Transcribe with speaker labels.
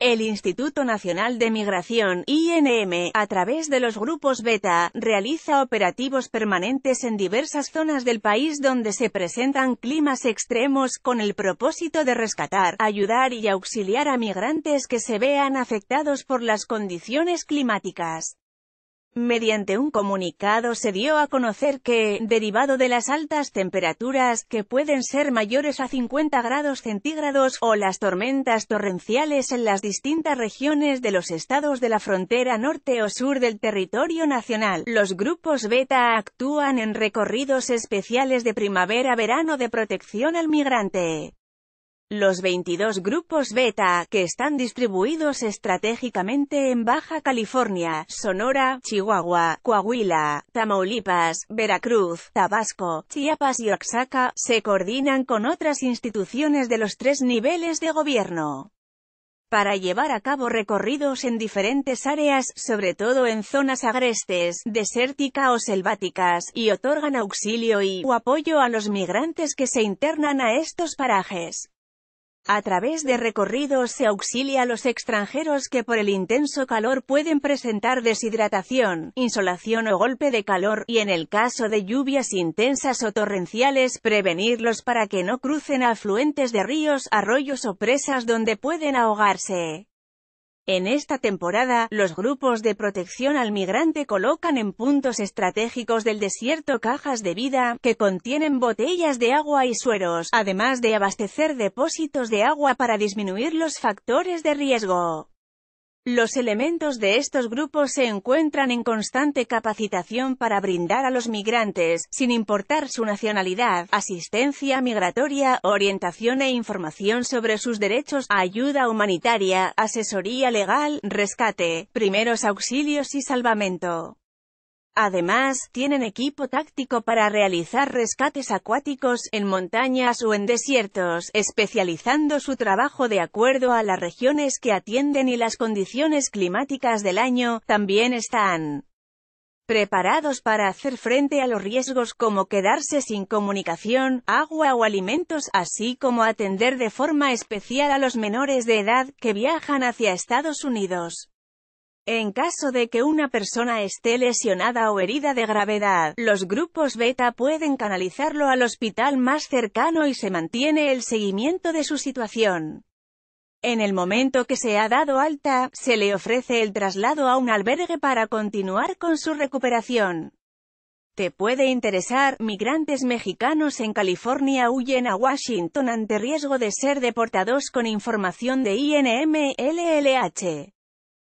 Speaker 1: El Instituto Nacional de Migración, INM, a través de los grupos Beta, realiza operativos permanentes en diversas zonas del país donde se presentan climas extremos con el propósito de rescatar, ayudar y auxiliar a migrantes que se vean afectados por las condiciones climáticas. Mediante un comunicado se dio a conocer que, derivado de las altas temperaturas, que pueden ser mayores a 50 grados centígrados, o las tormentas torrenciales en las distintas regiones de los estados de la frontera norte o sur del territorio nacional, los grupos beta actúan en recorridos especiales de primavera-verano de protección al migrante. Los 22 grupos beta, que están distribuidos estratégicamente en Baja California, Sonora, Chihuahua, Coahuila, Tamaulipas, Veracruz, Tabasco, Chiapas y Oaxaca, se coordinan con otras instituciones de los tres niveles de gobierno para llevar a cabo recorridos en diferentes áreas, sobre todo en zonas agrestes, desértica o selváticas, y otorgan auxilio y o apoyo a los migrantes que se internan a estos parajes. A través de recorridos se auxilia a los extranjeros que por el intenso calor pueden presentar deshidratación, insolación o golpe de calor, y en el caso de lluvias intensas o torrenciales, prevenirlos para que no crucen afluentes de ríos, arroyos o presas donde pueden ahogarse. En esta temporada, los grupos de protección al migrante colocan en puntos estratégicos del desierto cajas de vida, que contienen botellas de agua y sueros, además de abastecer depósitos de agua para disminuir los factores de riesgo. Los elementos de estos grupos se encuentran en constante capacitación para brindar a los migrantes, sin importar su nacionalidad, asistencia migratoria, orientación e información sobre sus derechos, ayuda humanitaria, asesoría legal, rescate, primeros auxilios y salvamento. Además, tienen equipo táctico para realizar rescates acuáticos, en montañas o en desiertos, especializando su trabajo de acuerdo a las regiones que atienden y las condiciones climáticas del año, también están preparados para hacer frente a los riesgos como quedarse sin comunicación, agua o alimentos, así como atender de forma especial a los menores de edad que viajan hacia Estados Unidos. En caso de que una persona esté lesionada o herida de gravedad, los grupos beta pueden canalizarlo al hospital más cercano y se mantiene el seguimiento de su situación. En el momento que se ha dado alta, se le ofrece el traslado a un albergue para continuar con su recuperación. Te puede interesar, migrantes mexicanos en California huyen a Washington ante riesgo de ser deportados con información de INMLLH.